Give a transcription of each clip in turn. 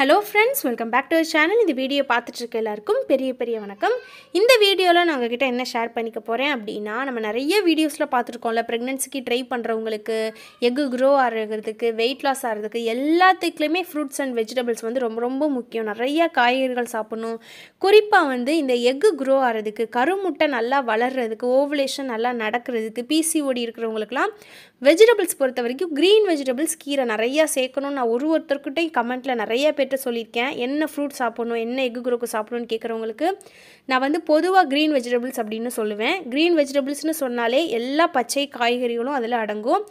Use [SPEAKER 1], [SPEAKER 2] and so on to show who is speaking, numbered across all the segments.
[SPEAKER 1] hello friends welcome back to channel இந்த video பார்த்துட்ருக்க எல்லாருக்கும் பெரிய பெரிய வணக்கம் இந்த வீடியோவில் நான் உங்ககிட்ட என்ன ஷேர் பண்ணிக்க போகிறேன் அப்படின்னா நம்ம நிறைய வீடியோஸில் பார்த்துருக்கோம்ல ப்ரெக்னென்சிக்கு ட்ரை பண்ணுறவங்களுக்கு எக்கு க்ரோ ஆகிறதுக்கு வெயிட் லாஸ் ஆகிறதுக்கு எல்லாத்துக்குலேயுமே ஃப்ரூட்ஸ் அண்ட் வெஜிடபிள்ஸ் வந்து ரொம்ப ரொம்ப முக்கியம் நிறையா காய்கறிகள் சாப்பிடணும் குறிப்பாக வந்து இந்த எக்கு க்ரோ ஆகிறதுக்கு கருமுட்டை நல்லா வளர்கிறதுக்கு ஓவலேஷன் நல்லா நடக்கிறதுக்கு பிசிஓடி இருக்கிறவங்களுக்குலாம் வெஜிடபிள்ஸ் பொறுத்த வரைக்கும் க்ரீன் வெஜிடபிள்ஸ் கீரை நிறையா சேர்க்கணும் நான் ஒரு ஒருத்தர்கிட்டையும் கமெண்ட்டில் நிறைய பேர் டயட்டை சொல்லியிருக்கேன் என்ன ஃப்ரூட் சாப்பிடணும் என்ன எக்கு குரோக்கு சாப்பிடணும்னு கேட்குறவங்களுக்கு நான் வந்து பொதுவாக க்ரீன் வெஜிடபிள்ஸ் அப்படின்னு சொல்லுவேன் க்ரீன் வெஜிடபிள்ஸ்னு சொன்னாலே எல்லா பச்சை காய்கறிகளும் அதில் அடங்கும்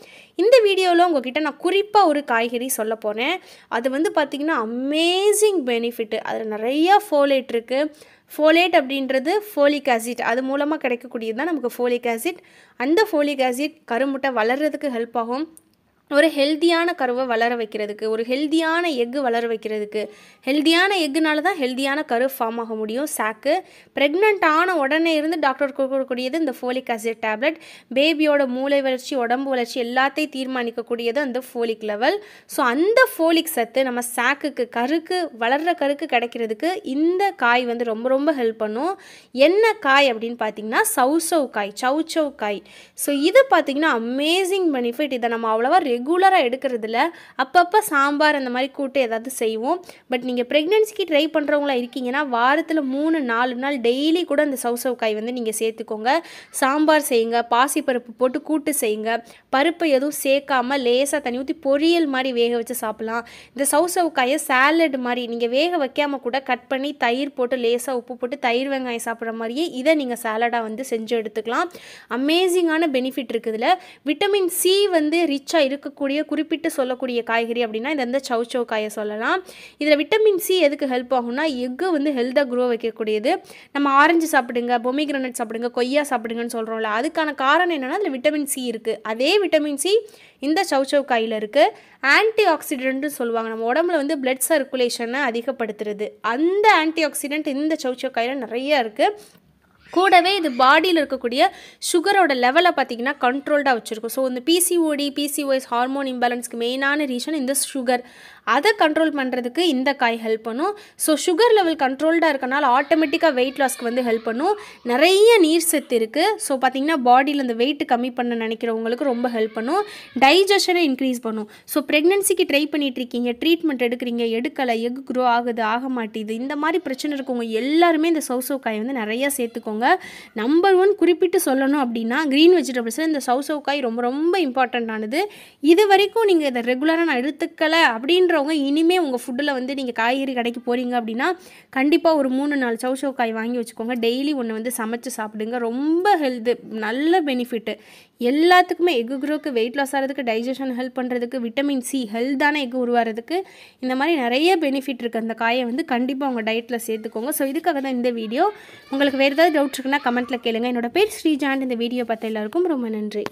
[SPEAKER 1] இந்த வீடியோவில் உங்ககிட்ட நான் குறிப்பாக ஒரு காய்கறி சொல்ல போகிறேன் அது வந்து பார்த்திங்கன்னா அமேசிங் பெனிஃபிட்டு அதில் நிறையா ஃபோலேட் இருக்குது ஃபோலேட் அப்படின்றது ஃபோலிக் ஆசிட் அது மூலமாக கிடைக்கக்கூடியது தான் நமக்கு ஃபோலிக் ஆசிட் அந்த ஃபோலிக் ஆசிட் கருமுட்டை வளர்கிறதுக்கு ஹெல்ப் ஆகும் ஒரு ஹெல்த்தியான கருவை வளர வைக்கிறதுக்கு ஒரு ஹெல்த்தியான எக்கு வளர வைக்கிறதுக்கு ஹெல்த்தியான எக்குனால தான் ஹெல்த்தியான கரு ஃபார்ம் ஆக முடியும் சாக்கு ப்ரெக்னென்ட் ஆன உடனே இருந்து டாக்டர் கொடுக்கக்கூடியது இந்த ஃபோலிக் ஆசிட் டேப்லெட் பேபியோட மூளை வளர்ச்சி உடம்பு வளர்ச்சி எல்லாத்தையும் தீர்மானிக்கக்கூடியது அந்த ஃபோலிக் லெவல் ஸோ அந்த ஃபோலிக் சத்து நம்ம சாக்குக்கு கருக்கு வளர்கிற கருக்கு கிடைக்கிறதுக்கு இந்த காய் வந்து ரொம்ப ரொம்ப ஹெல்ப் பண்ணும் என்ன காய் அப்படின்னு பார்த்தீங்கன்னா சவுசவ் காய் சவுச்சவ் காய் ஸோ இது பார்த்திங்கன்னா அமேசிங் பெனிஃபிட் இதை நம்ம அவ்வளோவா ரெகுலராக எடுக்கிறதுல அப்பப்போ சாம்பார் அந்த மாதிரி கூட்டு ஏதாவது செய்வோம் பட் நீங்கள் ப்ரெக்னென்சிக்கு ட்ரை பண்ணுறவங்களா இருக்கீங்கன்னா வாரத்தில் மூணு நாலு நாள் டெய்லி கூட அந்த சவுசவுக்காய் வந்து நீங்கள் சேர்த்துக்கோங்க சாம்பார் செய்யுங்க பருப்பு போட்டு கூட்டு செய்யுங்க பருப்பை எதுவும் சேர்க்காமல் லேசாக தண்ணி ஊற்றி பொரியல் மாதிரி வேக வச்சு சாப்பிட்லாம் இந்த சவுசவுக்காயை சாலட் மாதிரி நீங்கள் வேக வைக்காமல் கூட கட் பண்ணி தயிர் போட்டு லேசாக உப்பு போட்டு தயிர் வெங்காயம் சாப்பிட்ற மாதிரியே இதை நீங்கள் சாலடாக வந்து செஞ்சு எடுத்துக்கலாம் அமேசிங்கான பெனிஃபிட் இருக்குதுல விட்டமின் சி வந்து ரிச்சாக இருக்க இருக்கக்கூடிய குறிப்பிட்டு சொல்லக்கூடிய காய்கறி அப்படின்னா இந்த சவு சவு காயை சொல்லலாம் இதில் விட்டமின் சி எதுக்கு ஹெல்ப் ஆகும்னா எக்கு வந்து ஹெல்த்தாக குரோ வைக்கக்கூடியது நம்ம ஆரஞ்சு சாப்பிடுங்க கிரனட் சாப்பிடுங்க கொய்யா சாப்பிடுங்கன்னு சொல்கிறோம்ல அதுக்கான காரணம் என்னென்னா அதில் விட்டமின் சி இருக்குது அதே விட்டமின் சி இந்த சவு காயில் இருக்குது ஆன்டி ஆக்சிடென்ட்னு சொல்லுவாங்க நம்ம உடம்புல வந்து பிளட் சர்க்குலேஷனை அதிகப்படுத்துறது அந்த ஆன்டி ஆக்சிடென்ட் இந்த சவு காயில் நிறையா இருக்குது கூடவே இது பாடியில் இருக்கக்கூடிய சுகரோட லெவலை பார்த்திங்கன்னா கண்ட்ரோல்டாக வச்சுருக்கும் ஸோ இந்த பிசிஓடி பிசிஓஎஸ் ஹார்மோன் இம்பேலன்ஸ்க்கு மெயினான ரீசன் இந்த சுகர் அதை கண்ட்ரோல் பண்ணுறதுக்கு இந்த காய் ஹெல்ப் பண்ணும் ஸோ சுகர் லெவல் கண்ட்ரோல்டாக இருக்கனால ஆட்டோமேட்டிக்காக வெயிட் லாஸ்க்கு வந்து ஹெல்ப் பண்ணும் நிறைய நீர் சத்து இருக்குது ஸோ பார்த்திங்கன்னா பாடியில் இந்த வெயிட் கம்மி பண்ண நினைக்கிறவங்களுக்கு ரொம்ப ஹெல்ப் பண்ணும் டைஜஷனை இன்க்ரீஸ் பண்ணும் ஸோ ப்ரெக்னென்சிக்கு ட்ரை பண்ணிகிட்ருக்கீங்க ட்ரீட்மெண்ட் எடுக்கிறீங்க எடுக்கலை எக் க்ரோ ஆகுது ஆக மாட்டேது இந்த மாதிரி பிரச்சனை இருக்கவங்க எல்லாருமே இந்த சௌசவ் காய் வந்து நிறையா சேர்த்துக்கோங்க நம்பர் ஒன் குறிப்பிட்டு சொல்லணும் அப்படின்னா க்ரீன் வெஜிடபிள்ஸில் இந்த சௌசவ் காய் ரொம்ப ரொம்ப ஆனது இது வரைக்கும் நீங்கள் இதை ரெகுலராக நான் எடுத்துக்கலை அப்படின்ற சாப்பிட்றவங்க இனிமேல் உங்கள் ஃபுட்டில் வந்து நீங்கள் காய்கறி கடைக்கு போகிறீங்க அப்படின்னா கண்டிப்பாக ஒரு மூணு நாலு சௌ காய் வாங்கி வச்சுக்கோங்க டெய்லி ஒன்று வந்து சமைச்சு சாப்பிடுங்க ரொம்ப ஹெல்த்து நல்ல பெனிஃபிட்டு எல்லாத்துக்குமே எக்கு குரோக்கு வெயிட் லாஸ் ஆகிறதுக்கு டைஜஷன் ஹெல்ப் பண்ணுறதுக்கு விட்டமின் சி ஹெல்த்தான எக்கு உருவாகிறதுக்கு இந்த மாதிரி நிறைய பெனிஃபிட் இருக்குது அந்த காயை வந்து கண்டிப்பாக உங்கள் டயட்டில் சேர்த்துக்கோங்க ஸோ இதுக்காக தான் இந்த வீடியோ உங்களுக்கு வேறு ஏதாவது டவுட் இருக்குன்னா கமெண்ட்டில் கேளுங்கள் என்னோடய பேர் ஸ்ரீஜான் இந்த வீடியோ பார்த்த எல்லாருக்கும் ரொம்ப நன்றி